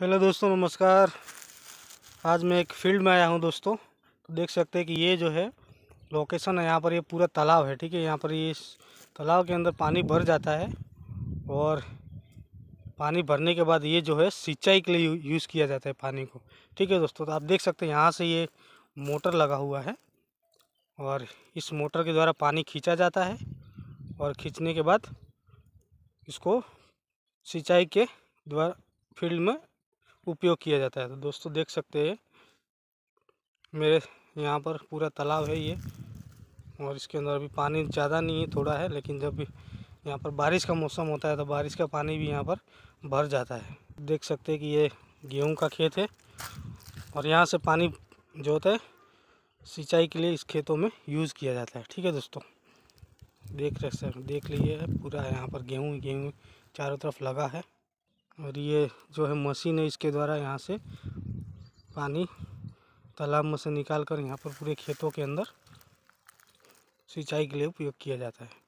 hello दोस्तों नमस्कार आज मैं एक फील्ड में आया हूं दोस्तों तो देख सकते हैं कि ये जो है लोकेशन है यहाँ पर ये पूरा तालाब है ठीक है यहाँ पर ये तालाब के अंदर पानी भर जाता है और पानी भरने के बाद ये जो है सिंचाई के लिए यूज़ किया जाता है पानी को ठीक है दोस्तों तो आप देख सकते हैं यहाँ से ये मोटर लगा हुआ है और इस मोटर के द्वारा पानी खींचा जाता है और खींचने के बाद इसको सिंचाई के द्वारा फील्ड में उपयोग किया जाता है तो दोस्तों देख सकते हैं मेरे यहाँ पर पूरा तालाब है ये और इसके अंदर अभी पानी ज़्यादा नहीं है थोड़ा है लेकिन जब भी यहाँ पर बारिश का मौसम होता है तो बारिश का पानी भी यहाँ पर भर जाता है देख सकते हैं कि ये गेहूं का खेत है और यहाँ से पानी जो होता है सिंचाई के लिए इस खेतों में यूज़ किया जाता है ठीक है दोस्तों देख रहे सर देख लीजिए पूरा यहाँ पर गेहूँ गेहूँ चारों तरफ लगा है और ये जो है मशीन है इसके द्वारा यहाँ से पानी तालाब में से निकाल कर यहाँ पर पूरे खेतों के अंदर सिंचाई के लिए उपयोग किया जाता है